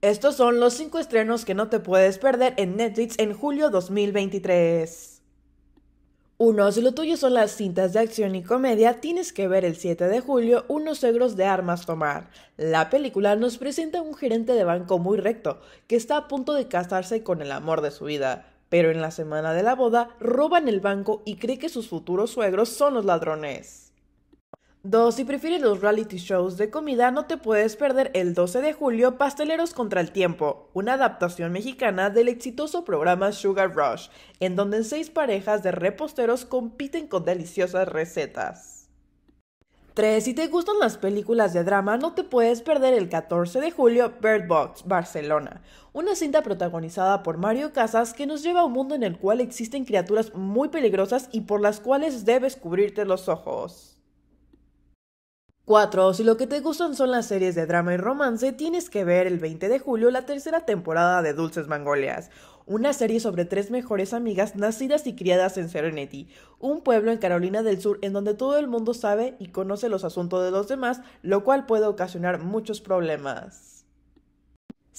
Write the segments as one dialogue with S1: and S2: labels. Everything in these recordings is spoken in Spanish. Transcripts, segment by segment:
S1: Estos son los cinco estrenos que no te puedes perder en Netflix en julio 2023. Uno Si lo tuyo son las cintas de acción y comedia, tienes que ver el 7 de julio Unos Suegros de Armas Tomar. La película nos presenta a un gerente de banco muy recto, que está a punto de casarse con el amor de su vida, pero en la semana de la boda roban el banco y cree que sus futuros suegros son los ladrones. 2. Si prefieres los reality shows de comida, no te puedes perder el 12 de julio Pasteleros contra el Tiempo, una adaptación mexicana del exitoso programa Sugar Rush, en donde seis parejas de reposteros compiten con deliciosas recetas. 3. Si te gustan las películas de drama, no te puedes perder el 14 de julio Bird Box Barcelona, una cinta protagonizada por Mario Casas que nos lleva a un mundo en el cual existen criaturas muy peligrosas y por las cuales debes cubrirte los ojos. 4. Si lo que te gustan son las series de drama y romance, tienes que ver el 20 de julio la tercera temporada de Dulces Mangolias, una serie sobre tres mejores amigas nacidas y criadas en Serenity, un pueblo en Carolina del Sur en donde todo el mundo sabe y conoce los asuntos de los demás, lo cual puede ocasionar muchos problemas.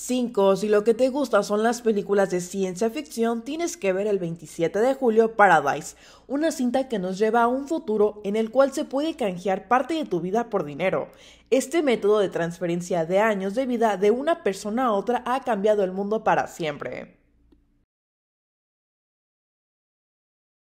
S1: 5. Si lo que te gusta son las películas de ciencia ficción, tienes que ver el 27 de julio Paradise, una cinta que nos lleva a un futuro en el cual se puede canjear parte de tu vida por dinero. Este método de transferencia de años de vida de una persona a otra ha cambiado el mundo para siempre.